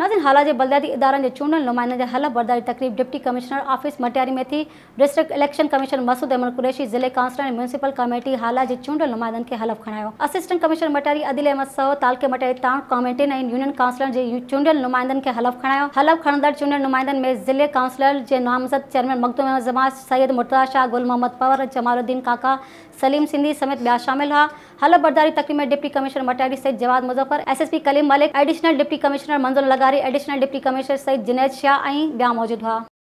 नाजिन के बलदादी इदारनि के चूंडनि नुमाइंदनि के हल बर्दारी तकरीब डिप्टी कमिश्नर ऑफिस मटियारी में थी district election commissioner Masood Ahmed Qureshi जिले काउंसिलर म्यूनसिपल कमेटी हाला के चूंडल नुमाइंद के हलफ़ खणायो असिस्टेंट कमिश्नर मटियारी अदिल अहमद सहो तालके मटियारी टाउन कमेटी ऐं यूनियन काउंसिलर जे चूंडियल नुमाइंदनि खे हलफ़ खणायो हलफ़ खणंदड़ चूंडियल नुमाइंदनि में ज़िले काउंसिलर के नामज़द चेयरमैन मखदूम अहमद जमा सैयद मुर्तज़ा शाह गुल मोहम्मद पवर जमालुद्दीन काका सलीम सिंधी समेत ॿिया शामिल हुआ हल्ला बर्दारी तक में डिप्टी कमिश्नर मटारी सहित Jawad Muzaffar SSP Kaleem Malik additional deputy commissioner Manzoor Lagari additional deputy commissioner सहित जिनेद शाह मौजूद हुआ